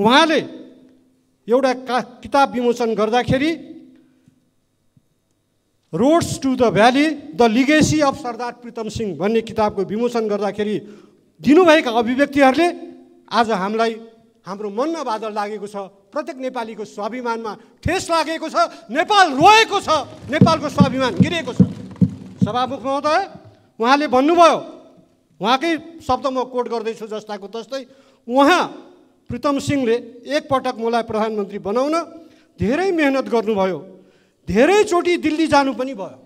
उहाँले एउटा का किताब विमोचन गर्दाखेरि roads to the valley the legacy of Sardar Pritam Singh भन्ने किताबको विमोचन गर्दाखेरि दिनुभएका अभिव्यक्तिहरूले आज हामीलाई हाम्रो मनमा बादल लागेको छ प्रत्येक नेपालीको स्वाभिमानमा ठेस लागेको छ नेपाल रोएको छ नेपालको स्वाभिमान गिरेको छ सभामुख महोदय उहाँले भन्नुभयो उहाँकै शब्द म कोट गर्दैछु जस्ताको तस्तै उहाँ प्रितम सिंहले एकपटक मलाई प्रधानमन्त्री बनाउन धेरै मेहनत गर्नुभयो धेरैचोटि दिल्ली जानु पनि भयो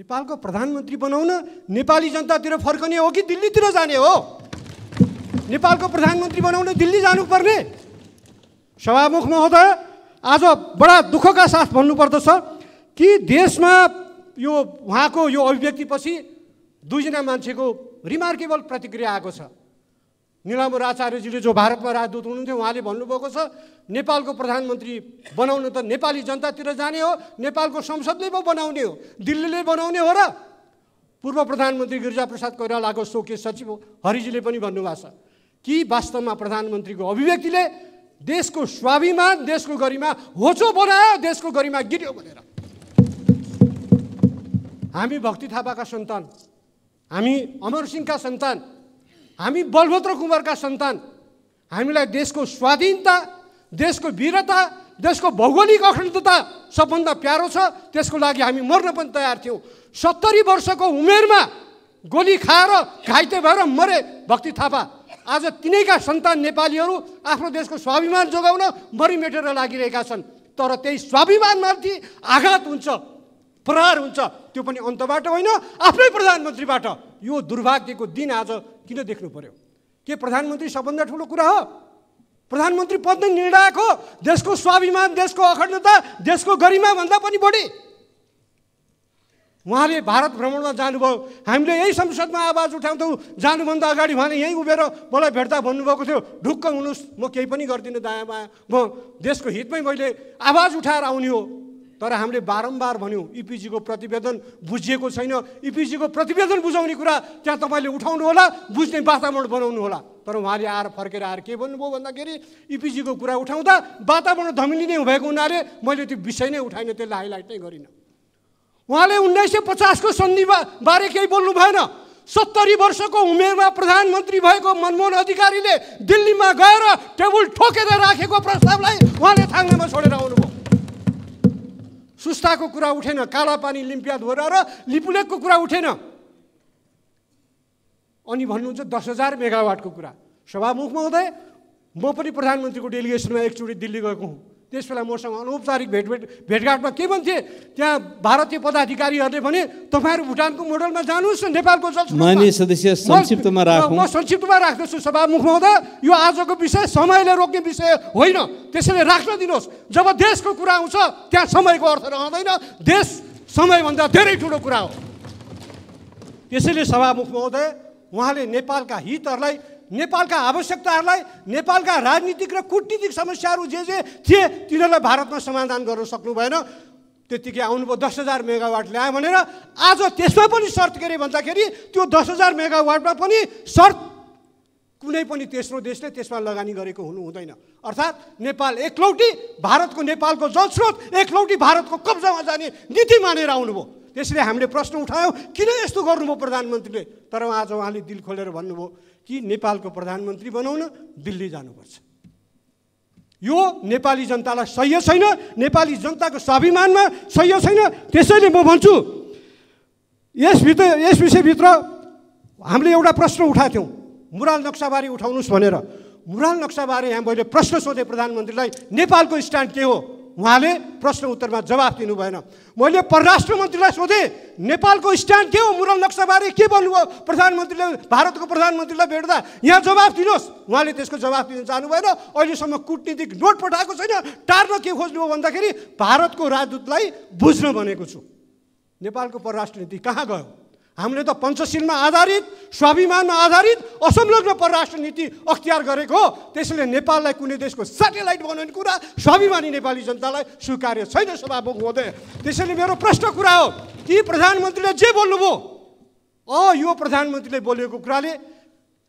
नेपालको प्रधानमन्त्री बनाउन नेपाली जनतातिर फर्कने हो कि दिल्लीतिर जाने हो नेपालको प्रधानमन्त्री बनाउन दिल्ली जानुपर्ने सभामुख महोदय आज बडा दुःखका साथ भन्नुपर्दछ कि देशमा यो उहाँको यो अभिव्यक्तिपछि दुईजना मान्छेको रिमार्केबल प्रतिक्रिया आएको छ निलाम्बर आचार्यजीले जो भारतमा राजदूत हुनुहुन्थ्यो उहाँले भन्नुभएको छ नेपालको प्रधानमन्त्री बनाउन त नेपाली जनतातिर जाने हो नेपालको संसदले पो बनाउने हो दिल्लीले बनाउने हो र पूर्व प्रधानमन्त्री गिरिजाप्रसाद कोइरालाको सोके सचिव हरिजीले पनि भन्नुभएको छ कि वास्तवमा प्रधानमन्त्रीको अभिव्यक्तिले देशको स्वाभिमान देशको गरिमा होचो बनायो देशको गरिमा गिर्यो भनेर हामी भक्ति थापाका सन्तान हामी अमर सिंहका सन्तान हामी बलभद्र कुमारका सन्तान हामीलाई देशको स्वाधीनता देशको वीरता देशको भौगोलिक अखण्डता सबभन्दा प्यारो छ त्यसको लागि हामी मर्न पनि तयार थियौँ सत्तरी वर्षको उमेरमा गोली खाएर घाइते भएर मरे भक्ति थापा आज तिनैका सन्तान नेपालीहरू आफ्नो देशको स्वाभिमान जोगाउन मरिमेटेर लागिरहेका छन् तर त्यही स्वाभिमानमाथि आघात हुन्छ प्रहार हुन्छ त्यो पनि अन्तबाट होइन आफ्नै प्रधानमन्त्रीबाट यो दुर्भाग्यको दिन आज किन देख्नु पर्यो के प्रधानमन्त्री सबभन्दा ठुलो कुरा हो प्रधानमन्त्री पद नै निर्णायक हो देशको स्वाभिमान देशको अखण्डता देशको गरिमा भन्दा पनि बढी उहाँले भारत भ्रमणमा जानुभयो हामीले यही संसदमा आवाज उठाउँथ्यौँ जानुभन्दा अगाडि उहाँले यहीँ उभिएर मलाई भेट्दा भन्नुभएको थियो ढुक्क हुनुहोस् म केही पनि गर्दिनँ दायाँ बायाँ म देशको हितमै मैले आवाज उठाएर आउने हो तर हामीले बारम्बार भन्यौँ इपिजीको e प्रतिवेदन बुझिएको छैन इपिजीको e प्रतिवेदन बुझाउने कुरा त्यहाँ तपाईँले उठाउनु होला बुझ्ने वातावरण बनाउनु होला तर उहाँले आएर फर्केर आएर के भन्नुभयो भन्दाखेरि इपिजीको e कुरा उठाउँदा वातावरण धमिलिने भएको हुनाले मैले त्यो विषय नै उठाइनँ त्यसलाई हाइलाइट नै गरिनँ उहाँले उन्नाइस सय पचासको सन्धि बारे केही बोल्नु भएन सत्तरी वर्षको उमेरमा प्रधानमन्त्री भएको मनमोहन अधिकारीले दिल्लीमा गएर टेबुल ठोकेर राखेको प्रस्तावलाई उहाँले थाङ्नामा छोडेर आउनुभयो सुस्ताको कुरा उठेन पानी लिम्पिया धोरा र लिपुलेकको कुरा उठेन अनि भन्नुहुन्छ दस हजार मेगावाटको कुरा सभामुखमा हुँदै म पनि प्रधानमन्त्रीको डेलिगेसनमा एकचोटि दिल्ली गएको हुँ त्यस बेला मसँग अनौपचारिक भेटभेट भेटघाटमा के भन्थे त्यहाँ भारतीय पदाधिकारीहरूले भने तपाईँहरू भुटानको मोडलमा जानुहोस् न नेपालको सदस्य संक्षिप्तमा राख्छु म संक्षिप्तमा राख्दछु सभामुखमा हुँदा यो आजको विषय समयले रोक्ने विषय होइन त्यसैले राख्न दिनुहोस् जब देशको कुरा आउँछ त्यहाँ समयको अर्थ रहँदैन देश समयभन्दा धेरै ठुलो कुरा हो त्यसैले सभामुख महोदय उहाँले नेपालका हितहरूलाई नेपालका आवश्यकताहरूलाई नेपालका राजनीतिक र कुटनीतिक समस्याहरू जे जे थिए तिनीहरूलाई भारतमा समाधान गर्न सक्नु भएन त्यतिकै आउनुभयो दस हजार मेगावाट ल्यायो भनेर आज त्यसमा पनि सर्त के अरे भन्दाखेरि त्यो दस हजार मेगावाटमा पनि सर्त कुनै पनि तेस्रो देशले त्यसमा लगानी गरेको हुनु हुँदैन अर्थात् नेपाल एकलौटी भारतको नेपालको जलस्रोत एकलौटी भारतको कब्जामा जाने नीति मानेर आउनुभयो त्यसैले हामीले प्रश्न उठायौँ किन यस्तो गर्नुभयो प्रधानमन्त्रीले तर आज उहाँले दिल खोलेर भन्नुभयो कि नेपालको प्रधानमन्त्री बनाउन दिल्ली जानुपर्छ यो नेपाली जनतालाई सह्य छैन नेपाली जनताको स्वाभिमानमा सह्य छैन त्यसैले म भन्छु यसभित्र यस विषयभित्र हामीले एउटा प्रश्न उठाएको मुराल नक्साबारे उठाउनुहोस् भनेर मुराल नक्साबारे यहाँ मैले प्रश्न सोधेँ प्रधानमन्त्रीलाई नेपालको स्ट्यान्ड के हो उहाँले प्रश्न उत्तरमा जवाफ दिनु भएन मैले परराष्ट्र मन्त्रीलाई सोधेँ नेपालको स्ट्यान्ड के हो मुरल नक्साबारे के भन्नुभयो प्रधानमन्त्रीले भारतको प्रधानमन्त्रीलाई भेट्दा यहाँ जवाफ दिनुहोस् उहाँले त्यसको जवाफ दिन चाहनु भएन अहिलेसम्म कुटनीतिक नोट पठाएको छैन टार्न के खोज्नु हो भन्दाखेरि भारतको राजदूतलाई बुझ्न भनेको छु नेपालको परराष्ट्र नीति कहाँ गयो हामीले त पञ्चशीलमा आधारित स्वाभिमानमा आधारित असंलग्न परराष्ट्र नीति अख्तियार गरेको त्यसैले नेपाललाई कुनै देशको सेटेलाइट बनाउने कुरा स्वाभिमानी नेपाली जनतालाई स्वीकार्य छैन सभामुख महोदय त्यसैले मेरो प्रश्न कुरा हो कि प्रधानमन्त्रीले जे बोल्नुभयो अ यो प्रधानमन्त्रीले बोलेको कुराले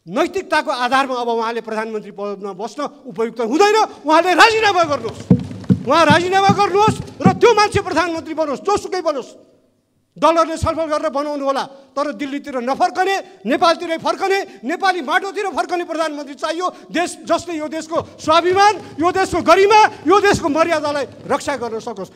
नैतिकताको आधारमा अब उहाँले प्रधानमन्त्री पदमा बस्न उपयुक्त हुँदैन उहाँले राजीनामा गर्नुहोस् उहाँ राजीनामा गर्नुहोस् र त्यो मान्छे प्रधानमन्त्री बनोस् जोसुकै बनोस् दलहरूले छलफल गरेर बनाउनु होला तर दिल्लीतिर नफर्कने नेपालतिरै फर्कने नेपाली माटोतिर फर्कने प्रधानमन्त्री चाहियो देश जसले यो देशको स्वाभिमान यो देशको गरिमा यो देशको मर्यादालाई रक्षा गर्न सकोस्